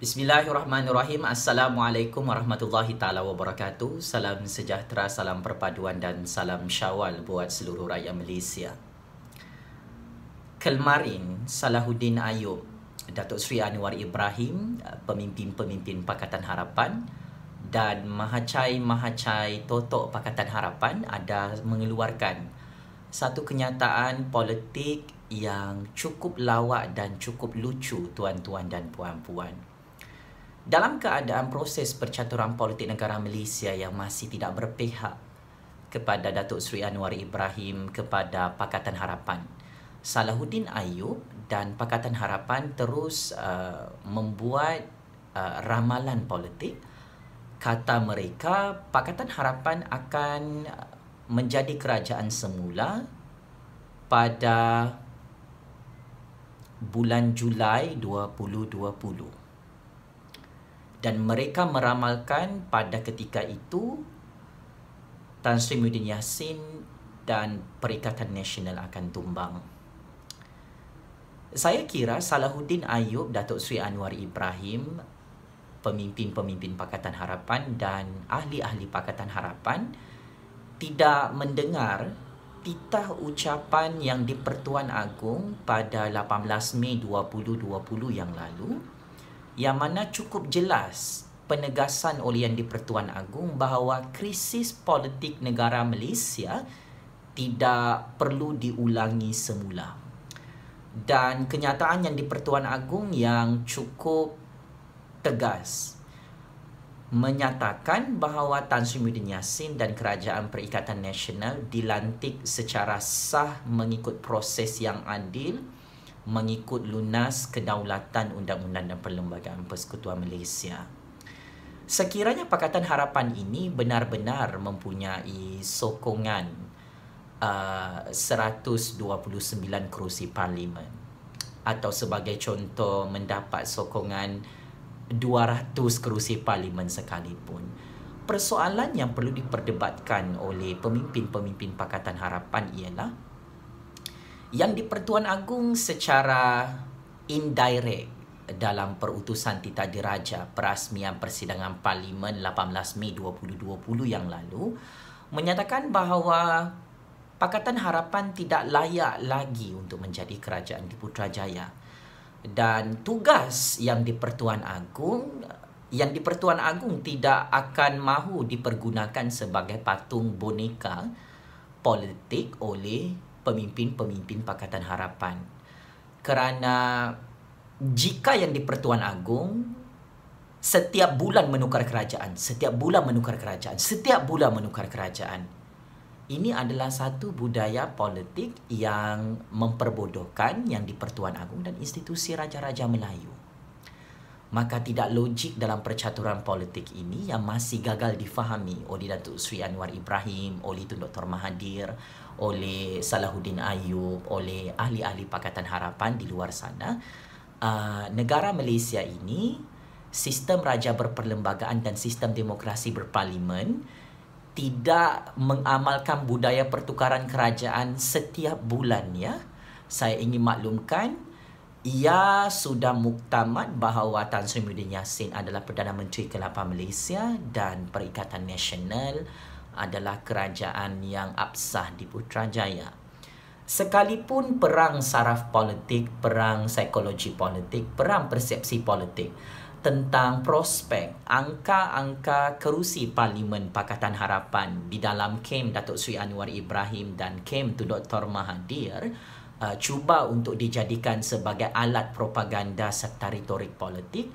Bismillahirrahmanirrahim. Assalamualaikum warahmatullahi taala wabarakatuh. Salam sejahtera, salam perpaduan dan salam Syawal buat seluruh rakyat Malaysia. Kelmarin Salahuddin Ayub, Datuk Seri Anwar Ibrahim, pemimpin-pemimpin Pakatan Harapan dan mahacai-mahacai totok Pakatan Harapan ada mengeluarkan satu kenyataan politik yang cukup lawak dan cukup lucu tuan-tuan dan puan-puan. Dalam keadaan proses percaturan politik negara Malaysia yang masih tidak berpihak kepada Datuk Seri Anwar Ibrahim kepada Pakatan Harapan, Salahuddin Ayub dan Pakatan Harapan terus uh, membuat uh, ramalan politik. Kata mereka, Pakatan Harapan akan menjadi kerajaan semula pada bulan Julai 2020 dan mereka meramalkan pada ketika itu Tan Sri Muhyiddin Yassin dan Perikatan Nasional akan tumbang. Saya kira Salahuddin Ayub, Datuk Sri Anwar Ibrahim, pemimpin-pemimpin Pakatan Harapan dan ahli-ahli Pakatan Harapan tidak mendengar titah ucapan yang di Pertuan Agong pada 18 Mei 2020 yang lalu yang mana cukup jelas penegasan oleh Yang di-Pertuan Agung bahawa krisis politik negara Malaysia tidak perlu diulangi semula. Dan kenyataan Yang di-Pertuan Agung yang cukup tegas menyatakan bahawa Tan Sri Muhyiddin Yassin dan Kerajaan Perikatan Nasional dilantik secara sah mengikut proses yang adil mengikut lunas kedaulatan Undang-Undang dan Perlembagaan Persekutuan Malaysia. Sekiranya Pakatan Harapan ini benar-benar mempunyai sokongan uh, 129 kerusi parlimen atau sebagai contoh mendapat sokongan 200 kerusi parlimen sekalipun persoalan yang perlu diperdebatkan oleh pemimpin-pemimpin Pakatan Harapan ialah yang di-Pertuan Agung secara indirect dalam perutusan Tita Diraja Perasmian Persidangan Parlimen 18 Mei 2020 yang lalu menyatakan bahawa Pakatan Harapan tidak layak lagi untuk menjadi kerajaan di Putrajaya dan tugas yang di-Pertuan Agung yang di-Pertuan Agung tidak akan mahu dipergunakan sebagai patung boneka politik oleh pemimpin-pemimpin Pakatan Harapan. Kerana jika yang di Pertuan Agong setiap bulan menukar kerajaan, setiap bulan menukar kerajaan, setiap bulan menukar kerajaan. Ini adalah satu budaya politik yang memperbodohkan yang di Pertuan Agong dan institusi raja-raja Melayu maka tidak logik dalam percaturan politik ini yang masih gagal difahami oleh Datuk Sri Anwar Ibrahim, oleh Tun Dr. Mahathir, oleh Salahuddin Ayub, oleh ahli-ahli Pakatan Harapan di luar sana. Uh, negara Malaysia ini, sistem raja berperlembagaan dan sistem demokrasi berparlimen tidak mengamalkan budaya pertukaran kerajaan setiap bulan ya. Saya ingin maklumkan ia sudah muktamad bahawa Tan Sri Muhyiddin Yassin adalah Perdana Menteri ke-8 Malaysia dan Perikatan Nasional adalah kerajaan yang absah di Putrajaya. Sekalipun perang saraf politik, perang psikologi politik, perang persepsi politik tentang prospek angka-angka kerusi Parlimen Pakatan Harapan di dalam kem Datuk Sui Anwar Ibrahim dan kem Tun Dr. Mahathir, uh, cuba untuk dijadikan sebagai alat propaganda serta retorik politik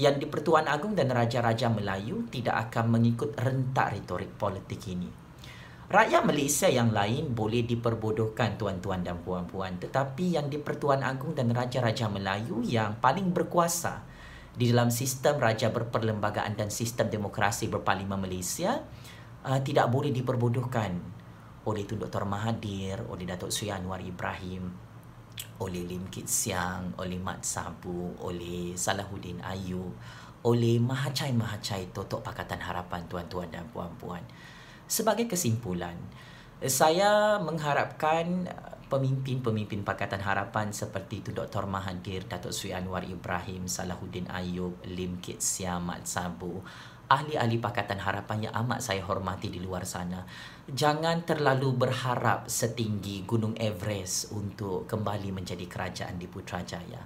yang di Pertuan Agung dan Raja-Raja Melayu tidak akan mengikut rentak retorik politik ini. Rakyat Malaysia yang lain boleh diperbodohkan tuan-tuan dan puan-puan tetapi yang di Pertuan Agung dan Raja-Raja Melayu yang paling berkuasa di dalam sistem Raja Berperlembagaan dan sistem demokrasi berparlimen Malaysia uh, tidak boleh diperbodohkan oleh Tun Dr. Mahathir, oleh Datuk Sui Anwar Ibrahim, oleh Lim Kit Siang, oleh Mat Sabu, oleh Salahuddin Ayub, oleh Mahacai-Mahacai Totok Pakatan Harapan tuan-tuan dan puan-puan. Sebagai kesimpulan, saya mengharapkan uh, pemimpin-pemimpin Pakatan Harapan seperti itu Dr. Mahathir, Datuk Sui Anwar Ibrahim, Salahuddin Ayub, Lim Kit Siang, Mat Sabu, ahli-ahli Pakatan Harapan yang amat saya hormati di luar sana. Jangan terlalu berharap setinggi Gunung Everest untuk kembali menjadi kerajaan di Putrajaya.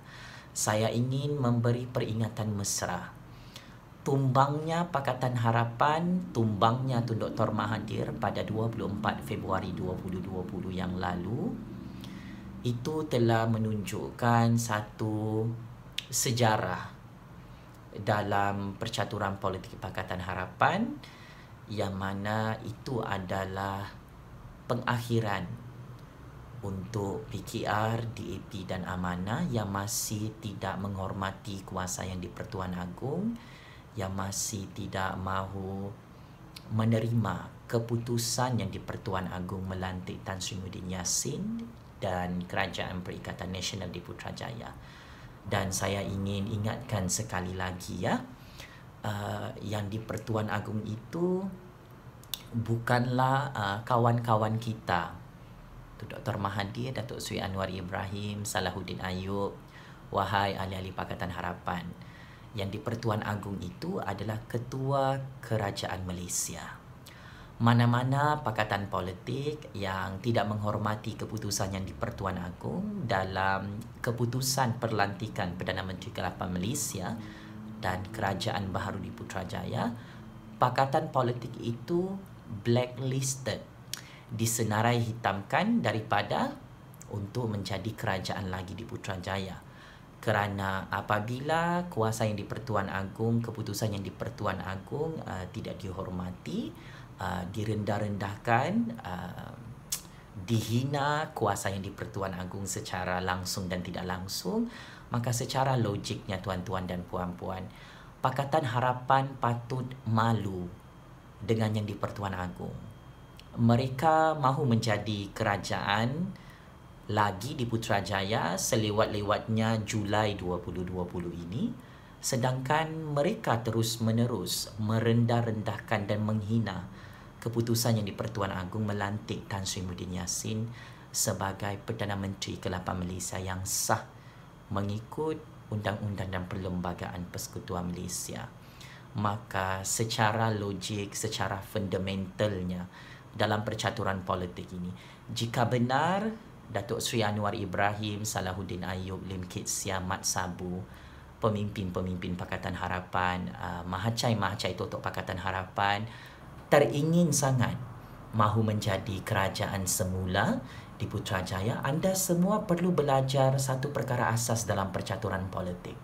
Saya ingin memberi peringatan mesra. Tumbangnya Pakatan Harapan, tumbangnya Tun Dr. Mahathir pada 24 Februari 2020 yang lalu itu telah menunjukkan satu sejarah dalam percaturan politik Pakatan Harapan yang mana itu adalah pengakhiran untuk PKR, DAP dan AMANA yang masih tidak menghormati kuasa yang di Pertuan Agong yang masih tidak mahu menerima keputusan yang di Pertuan Agong melantik Tan Sri Muhyiddin Yassin dan Kerajaan Perikatan Nasional di Putrajaya dan saya ingin ingatkan sekali lagi ya uh, yang di Pertuan Agung itu bukanlah uh, kawan-kawan kita tu Dr. Mahathir Datuk Sui Anwar Ibrahim Salahuddin Ayub wahai ahli-ahli Pakatan Harapan yang di Pertuan Agung itu adalah ketua kerajaan Malaysia mana-mana pakatan politik yang tidak menghormati keputusan yang di Pertuan agung dalam keputusan perlantikan Perdana Menteri ke-8 Malaysia dan Kerajaan Baharu di Putrajaya, pakatan politik itu blacklisted, disenarai hitamkan daripada untuk menjadi kerajaan lagi di Putrajaya. Kerana apabila kuasa yang di Pertuan agung, keputusan yang di Pertuan agung uh, tidak dihormati, uh, direndah-rendahkan uh, dihina kuasa yang dipertuan agung secara langsung dan tidak langsung maka secara logiknya tuan-tuan dan puan-puan pakatan harapan patut malu dengan yang dipertuan agung mereka mahu menjadi kerajaan lagi di Putrajaya selewat-lewatnya Julai 2020 ini sedangkan mereka terus menerus merendah-rendahkan dan menghina keputusan yang di-Pertuan Agung melantik Tan Sri Muhyiddin Yassin sebagai Perdana Menteri ke-8 Malaysia yang sah mengikut Undang-Undang dan Perlembagaan Persekutuan Malaysia. Maka secara logik, secara fundamentalnya dalam percaturan politik ini, jika benar Datuk Sri Anwar Ibrahim, Salahuddin Ayub, Lim Kit Siam, Mat Sabu, pemimpin-pemimpin Pakatan Harapan, uh, ah, Mahacai-Mahacai Totok Pakatan Harapan, teringin sangat mahu menjadi kerajaan semula di Putrajaya, anda semua perlu belajar satu perkara asas dalam percaturan politik.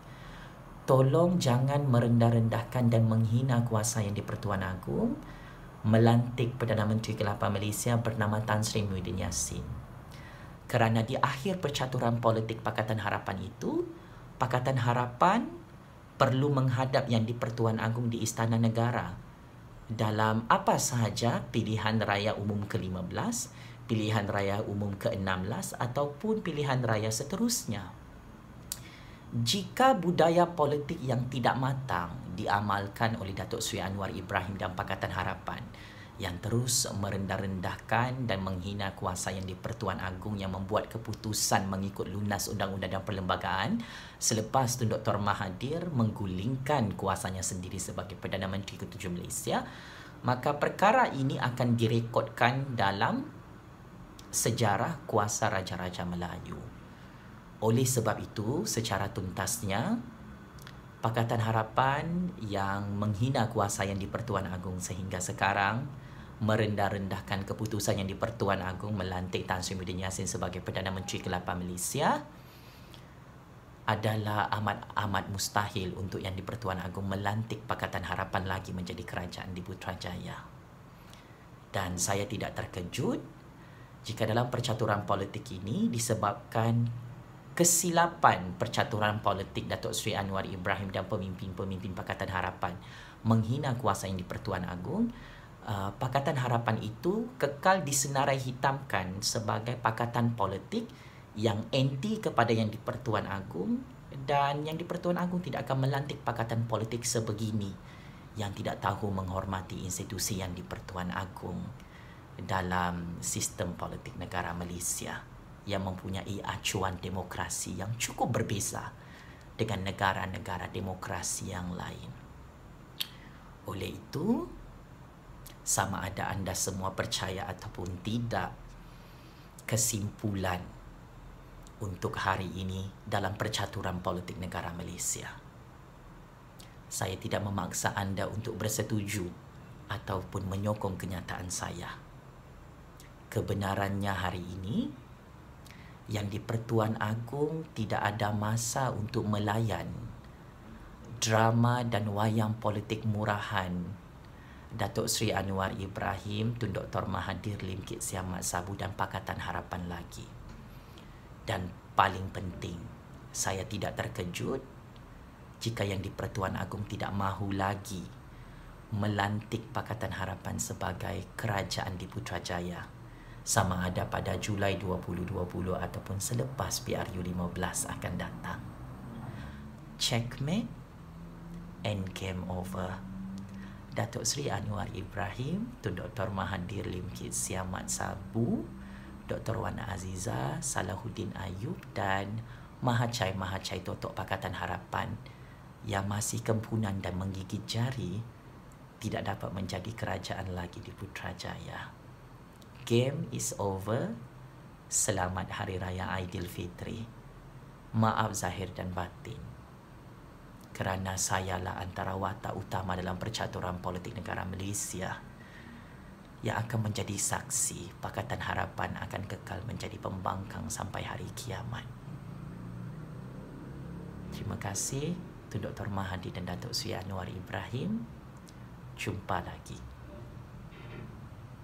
Tolong jangan merendah-rendahkan dan menghina kuasa yang di Pertuan Agung melantik Perdana Menteri ke-8 Malaysia bernama Tan Sri Muhyiddin Yassin. Kerana di akhir percaturan politik Pakatan Harapan itu, Pakatan Harapan perlu menghadap yang di Pertuan Agung di Istana Negara dalam apa sahaja pilihan raya umum ke-15, pilihan raya umum ke-16 ataupun pilihan raya seterusnya. Jika budaya politik yang tidak matang diamalkan oleh Datuk Sri Anwar Ibrahim dan Pakatan Harapan, yang terus merendah-rendahkan dan menghina kuasa yang di-Pertuan Agung yang membuat keputusan mengikut lunas undang-undang dan perlembagaan selepas Tun Dr Mahathir menggulingkan kuasanya sendiri sebagai Perdana Menteri Ketujuh Malaysia maka perkara ini akan direkodkan dalam sejarah kuasa raja-raja Melayu oleh sebab itu secara tuntasnya Pakatan Harapan yang menghina kuasa yang di-Pertuan Agung sehingga sekarang merendah-rendahkan keputusan yang di-Pertuan Agong melantik Tan Sri Muhyiddin Yassin sebagai Perdana Menteri ke-8 Malaysia adalah amat-amat mustahil untuk yang di-Pertuan Agong melantik Pakatan Harapan lagi menjadi kerajaan di Putrajaya. Dan saya tidak terkejut jika dalam percaturan politik ini disebabkan kesilapan percaturan politik Datuk Sri Anwar Ibrahim dan pemimpin-pemimpin Pakatan Harapan menghina kuasa yang di-Pertuan Agong Ah, pakatan Harapan itu kekal disenarai hitamkan sebagai pakatan politik yang anti kepada yang di-Pertuan Agung dan yang di-Pertuan Agung tidak akan melantik pakatan politik sebegini yang tidak tahu menghormati institusi yang di-Pertuan Agung dalam sistem politik negara Malaysia yang mempunyai acuan demokrasi yang cukup berbeza dengan negara-negara demokrasi yang lain. Oleh itu, sama ada anda semua percaya ataupun tidak kesimpulan untuk hari ini dalam percaturan politik negara Malaysia. Saya tidak memaksa anda untuk bersetuju ataupun menyokong kenyataan saya. Kebenarannya hari ini yang di Pertuan Agung tidak ada masa untuk melayan drama dan wayang politik murahan Datuk Sri Anwar Ibrahim, Tun Dr. Mahathir Lim Kit Siamat Sabu dan Pakatan Harapan lagi. Dan paling penting, saya tidak terkejut jika yang di Pertuan Agong tidak mahu lagi melantik Pakatan Harapan sebagai kerajaan di Putrajaya sama ada pada Julai 2020 ataupun selepas PRU 15 akan datang. Checkmate and game over. Datuk Seri Anwar Ibrahim, Tun Dr. Mahathir Kit Siamat Sabu, Dr. Wan Aziza, Salahuddin Ayub dan Mahacai Mahacai Totok Pakatan Harapan yang masih kempunan dan menggigit jari tidak dapat menjadi kerajaan lagi di Putrajaya. Game is over. Selamat Hari Raya Aidilfitri. Maaf zahir dan batin kerana sayalah antara watak utama dalam percaturan politik negara Malaysia yang akan menjadi saksi Pakatan Harapan akan kekal menjadi pembangkang sampai hari kiamat. Terima kasih Tun Dr. Mahathir dan Datuk Sri Anwar Ibrahim. Jumpa lagi.